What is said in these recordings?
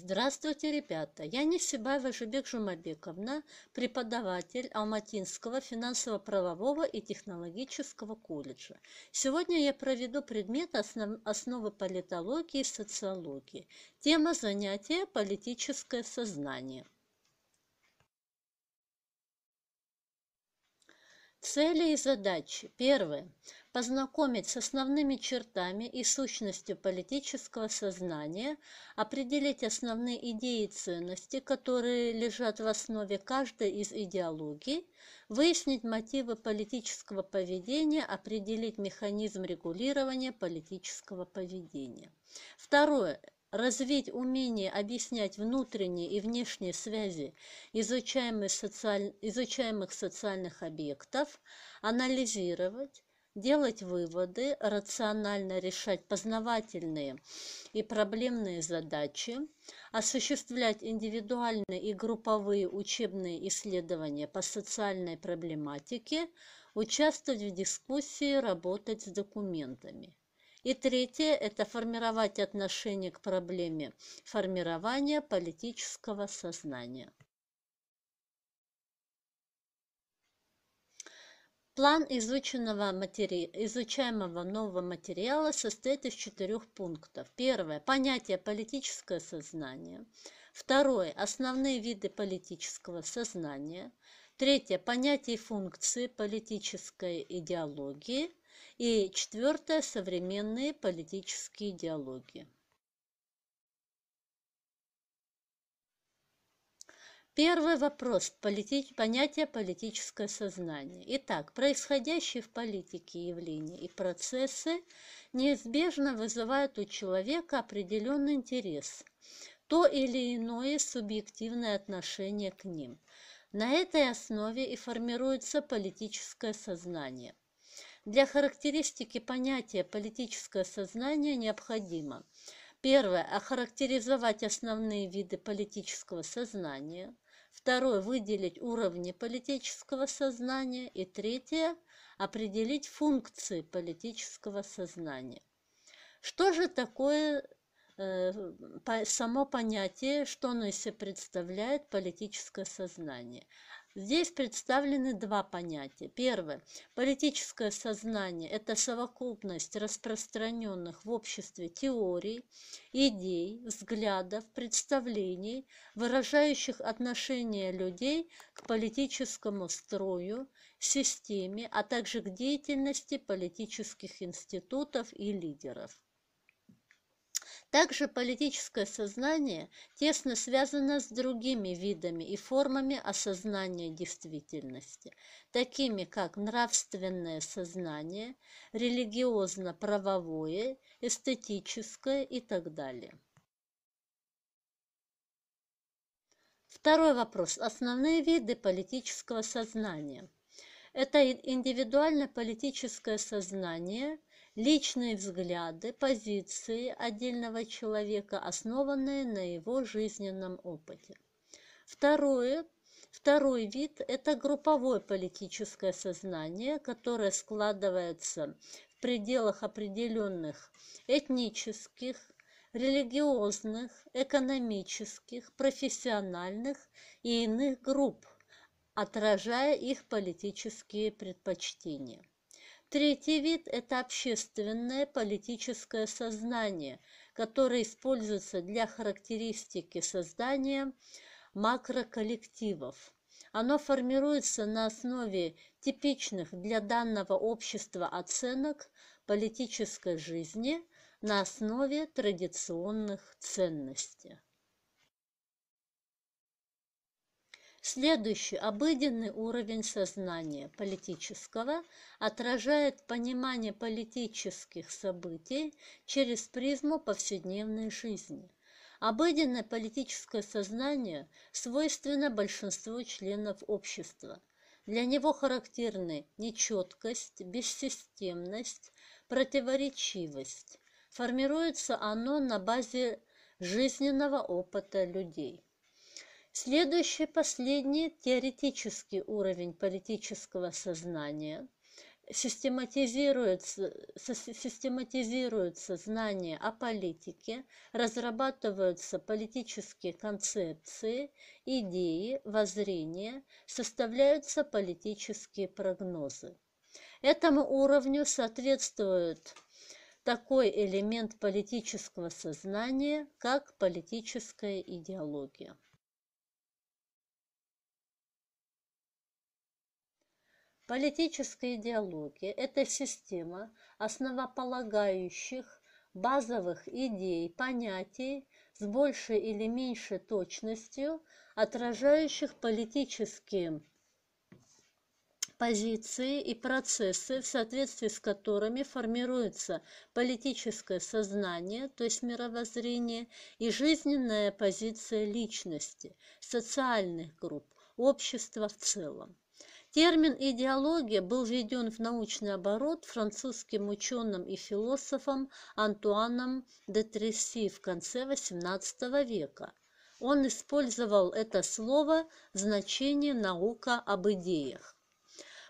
Здравствуйте, ребята! Я Несибаева Жубек Жумабековна, преподаватель Алматинского финансово-правового и технологического колледжа. Сегодня я проведу предмет основ... «Основы политологии и социологии». Тема занятия «Политическое сознание». Цели и задачи. Первое познакомить с основными чертами и сущностью политического сознания, определить основные идеи и ценности, которые лежат в основе каждой из идеологий, выяснить мотивы политического поведения, определить механизм регулирования политического поведения. Второе развить умение объяснять внутренние и внешние связи изучаемых, изучаемых социальных объектов, анализировать, делать выводы, рационально решать познавательные и проблемные задачи, осуществлять индивидуальные и групповые учебные исследования по социальной проблематике, участвовать в дискуссии, работать с документами. И третье – это формировать отношение к проблеме формирования политического сознания. План изученного матери... изучаемого нового материала состоит из четырех пунктов. Первое – понятие политическое сознание. Второе – основные виды политического сознания. Третье – понятие функции политической идеологии. И четвертое – современные политические идеологии. Первый вопрос – понятие политическое сознание. Итак, происходящие в политике явления и процессы неизбежно вызывают у человека определенный интерес, то или иное субъективное отношение к ним. На этой основе и формируется политическое сознание. Для характеристики понятия политическое сознание необходимо Первое. Охарактеризовать основные виды политического сознания – Второе – выделить уровни политического сознания. И третье – определить функции политического сознания. Что же такое э, само понятие, что оно из себя представляет политическое сознание. Здесь представлены два понятия. Первое. Политическое сознание – это совокупность распространенных в обществе теорий, идей, взглядов, представлений, выражающих отношение людей к политическому строю, системе, а также к деятельности политических институтов и лидеров. Также политическое сознание тесно связано с другими видами и формами осознания действительности, такими как нравственное сознание, религиозно-правовое, эстетическое и так далее. Второй вопрос. Основные виды политического сознания. Это индивидуально политическое сознание, личные взгляды, позиции отдельного человека, основанные на его жизненном опыте. Второе Второй вид – это групповое политическое сознание, которое складывается в пределах определенных этнических, религиозных, экономических, профессиональных и иных групп, отражая их политические предпочтения. Третий вид – это общественное политическое сознание, которое используется для характеристики создания макроколлективов. Оно формируется на основе типичных для данного общества оценок политической жизни на основе традиционных ценностей. Следующий обыденный уровень сознания политического отражает понимание политических событий через призму повседневной жизни. Обыденное политическое сознание свойственно большинству членов общества. Для него характерны нечеткость, бессистемность, противоречивость. Формируется оно на базе жизненного опыта людей. Следующий, последний теоретический уровень политического сознания систематизируется, систематизируются знания о политике, разрабатываются политические концепции, идеи, воззрения, составляются политические прогнозы. Этому уровню соответствует такой элемент политического сознания, как политическая идеология. Политическая идеология – это система основополагающих базовых идей, понятий с большей или меньшей точностью, отражающих политические позиции и процессы, в соответствии с которыми формируется политическое сознание, то есть мировоззрение, и жизненная позиция личности, социальных групп, общества в целом. Термин «идеология» был введен в научный оборот французским ученым и философом Антуаном де Тресси в конце XVIII века. Он использовал это слово в значении «наука об идеях».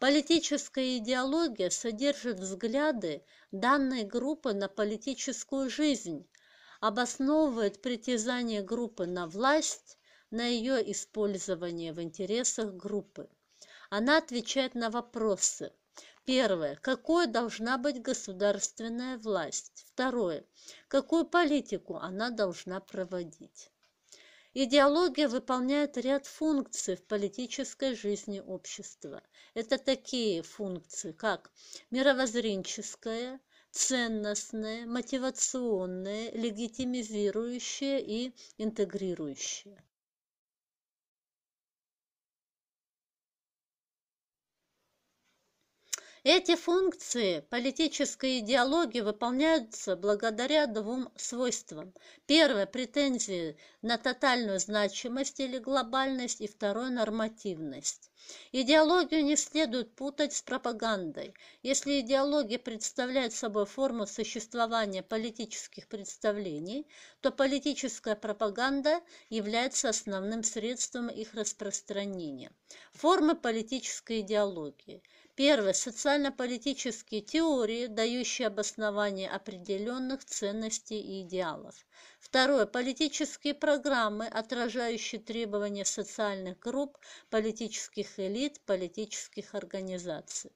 Политическая идеология содержит взгляды данной группы на политическую жизнь, обосновывает притязание группы на власть, на ее использование в интересах группы. Она отвечает на вопросы. Первое. Какой должна быть государственная власть? Второе. Какую политику она должна проводить? Идеология выполняет ряд функций в политической жизни общества. Это такие функции, как мировоззренческая, ценностная, мотивационная, легитимизирующая и интегрирующая. Эти функции политической идеологии выполняются благодаря двум свойствам. Первое – претензии на тотальную значимость или глобальность, и второе – нормативность. Идеологию не следует путать с пропагандой. Если идеология представляет собой форму существования политических представлений, то политическая пропаганда является основным средством их распространения. Формы политической идеологии – Первое. Социально-политические теории, дающие обоснование определенных ценностей и идеалов. Второе. Политические программы, отражающие требования социальных групп, политических элит, политических организаций.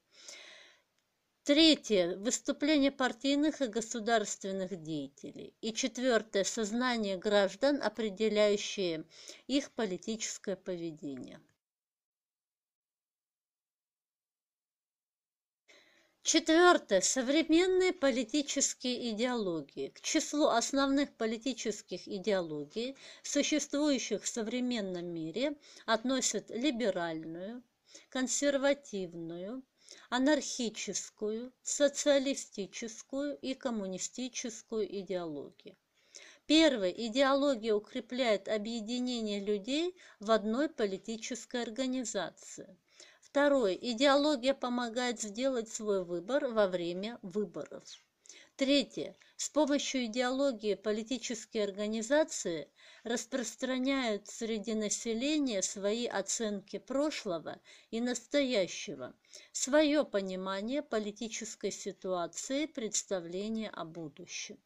Третье – выступление партийных и государственных деятелей. И четвертое – сознание граждан, определяющее их политическое поведение. Четвертое. Современные политические идеологии. К числу основных политических идеологий, существующих в современном мире, относят либеральную, консервативную, анархическую, социалистическую и коммунистическую идеологии. Первая Идеология укрепляет объединение людей в одной политической организации. Второе. Идеология помогает сделать свой выбор во время выборов. Третье. С помощью идеологии политические организации распространяют среди населения свои оценки прошлого и настоящего, свое понимание политической ситуации, представление о будущем.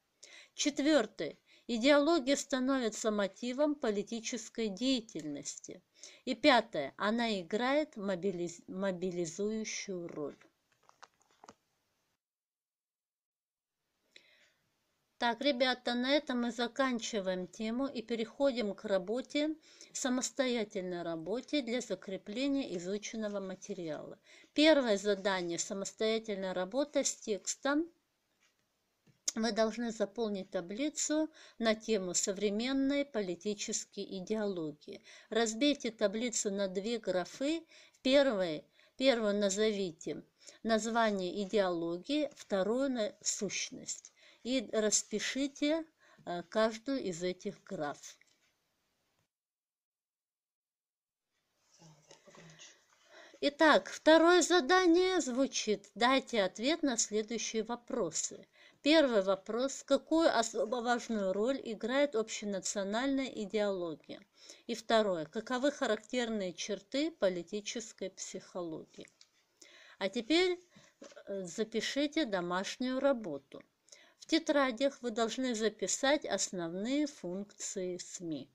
Четвертое. Идеология становится мотивом политической деятельности. И пятое, она играет мобилиз... мобилизующую роль. Так, ребята, на этом мы заканчиваем тему и переходим к работе, самостоятельной работе для закрепления изученного материала. Первое задание – самостоятельная работа с текстом вы должны заполнить таблицу на тему современной политической идеологии. Разбейте таблицу на две графы. Первый, первую назовите название идеологии, вторую на сущность. И распишите э, каждую из этих граф. Итак, второе задание звучит. Дайте ответ на следующие вопросы. Первый вопрос. Какую особо важную роль играет общенациональная идеология? И второе. Каковы характерные черты политической психологии? А теперь э, запишите домашнюю работу. В тетрадях вы должны записать основные функции СМИ.